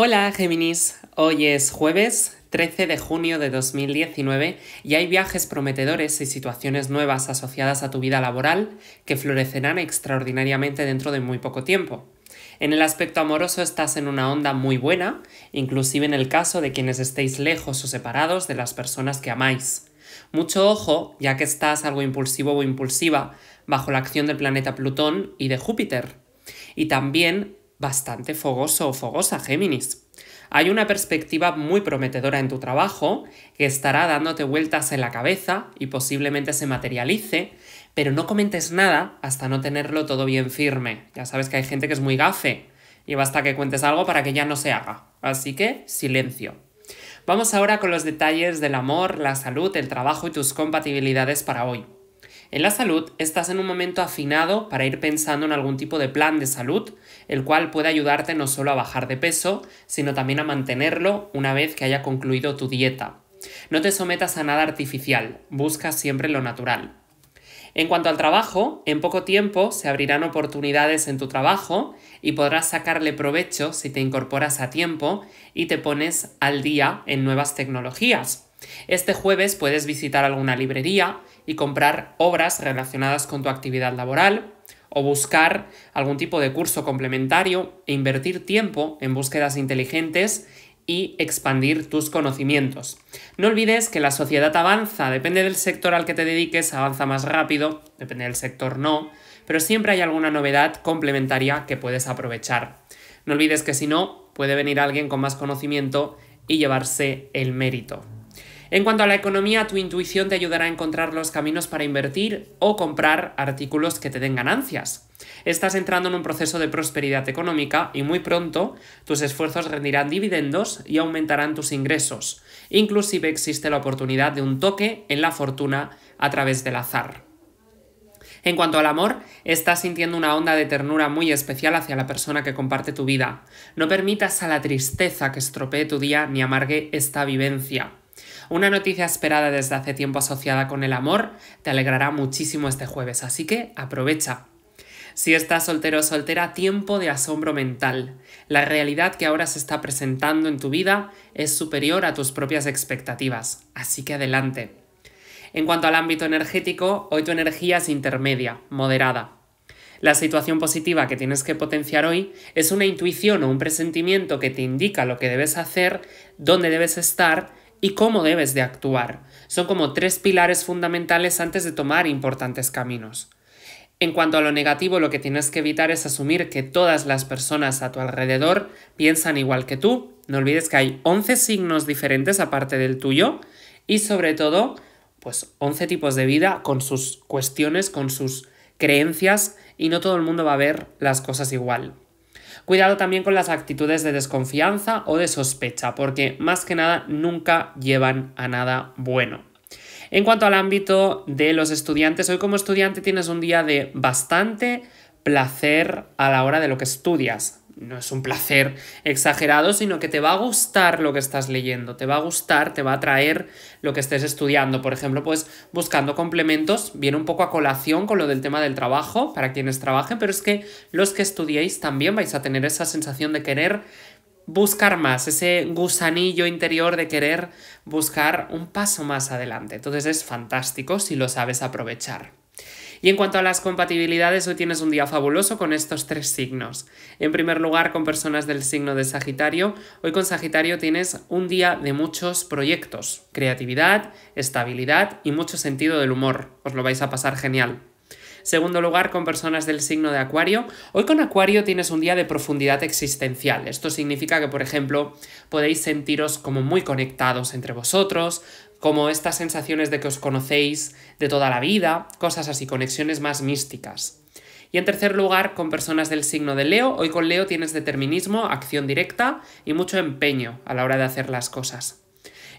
Hola Géminis, hoy es jueves 13 de junio de 2019 y hay viajes prometedores y situaciones nuevas asociadas a tu vida laboral que florecerán extraordinariamente dentro de muy poco tiempo. En el aspecto amoroso estás en una onda muy buena, inclusive en el caso de quienes estéis lejos o separados de las personas que amáis. Mucho ojo, ya que estás algo impulsivo o impulsiva bajo la acción del planeta Plutón y de Júpiter. Y también bastante fogoso o fogosa, Géminis. Hay una perspectiva muy prometedora en tu trabajo que estará dándote vueltas en la cabeza y posiblemente se materialice, pero no comentes nada hasta no tenerlo todo bien firme. Ya sabes que hay gente que es muy gafe y basta que cuentes algo para que ya no se haga. Así que silencio. Vamos ahora con los detalles del amor, la salud, el trabajo y tus compatibilidades para hoy. En la salud estás en un momento afinado para ir pensando en algún tipo de plan de salud, el cual puede ayudarte no solo a bajar de peso, sino también a mantenerlo una vez que haya concluido tu dieta. No te sometas a nada artificial, busca siempre lo natural. En cuanto al trabajo, en poco tiempo se abrirán oportunidades en tu trabajo y podrás sacarle provecho si te incorporas a tiempo y te pones al día en nuevas tecnologías. Este jueves puedes visitar alguna librería y comprar obras relacionadas con tu actividad laboral o buscar algún tipo de curso complementario e invertir tiempo en búsquedas inteligentes y expandir tus conocimientos. No olvides que la sociedad avanza, depende del sector al que te dediques, avanza más rápido, depende del sector no, pero siempre hay alguna novedad complementaria que puedes aprovechar. No olvides que si no, puede venir alguien con más conocimiento y llevarse el mérito. En cuanto a la economía, tu intuición te ayudará a encontrar los caminos para invertir o comprar artículos que te den ganancias. Estás entrando en un proceso de prosperidad económica y muy pronto tus esfuerzos rendirán dividendos y aumentarán tus ingresos. Inclusive existe la oportunidad de un toque en la fortuna a través del azar. En cuanto al amor, estás sintiendo una onda de ternura muy especial hacia la persona que comparte tu vida. No permitas a la tristeza que estropee tu día ni amargue esta vivencia. Una noticia esperada desde hace tiempo asociada con el amor te alegrará muchísimo este jueves, así que aprovecha. Si estás soltero o soltera, tiempo de asombro mental. La realidad que ahora se está presentando en tu vida es superior a tus propias expectativas, así que adelante. En cuanto al ámbito energético, hoy tu energía es intermedia, moderada. La situación positiva que tienes que potenciar hoy es una intuición o un presentimiento que te indica lo que debes hacer, dónde debes estar y cómo debes de actuar. Son como tres pilares fundamentales antes de tomar importantes caminos. En cuanto a lo negativo, lo que tienes que evitar es asumir que todas las personas a tu alrededor piensan igual que tú. No olvides que hay 11 signos diferentes aparte del tuyo y sobre todo, pues 11 tipos de vida con sus cuestiones, con sus creencias y no todo el mundo va a ver las cosas igual. Cuidado también con las actitudes de desconfianza o de sospecha, porque más que nada nunca llevan a nada bueno. En cuanto al ámbito de los estudiantes, hoy como estudiante tienes un día de bastante placer a la hora de lo que estudias no es un placer exagerado, sino que te va a gustar lo que estás leyendo, te va a gustar, te va a atraer lo que estés estudiando. Por ejemplo, pues buscando complementos, viene un poco a colación con lo del tema del trabajo, para quienes trabajen, pero es que los que estudiéis también vais a tener esa sensación de querer buscar más, ese gusanillo interior de querer buscar un paso más adelante. Entonces es fantástico si lo sabes aprovechar. Y en cuanto a las compatibilidades, hoy tienes un día fabuloso con estos tres signos. En primer lugar, con personas del signo de Sagitario, hoy con Sagitario tienes un día de muchos proyectos, creatividad, estabilidad y mucho sentido del humor. Os lo vais a pasar genial. Segundo lugar, con personas del signo de Acuario. Hoy con Acuario tienes un día de profundidad existencial. Esto significa que, por ejemplo, podéis sentiros como muy conectados entre vosotros, como estas sensaciones de que os conocéis de toda la vida, cosas así, conexiones más místicas. Y en tercer lugar, con personas del signo de Leo. Hoy con Leo tienes determinismo, acción directa y mucho empeño a la hora de hacer las cosas.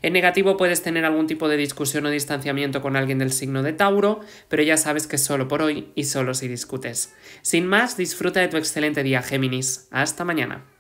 En negativo puedes tener algún tipo de discusión o distanciamiento con alguien del signo de Tauro, pero ya sabes que solo por hoy y solo si discutes. Sin más, disfruta de tu excelente día, Géminis. Hasta mañana.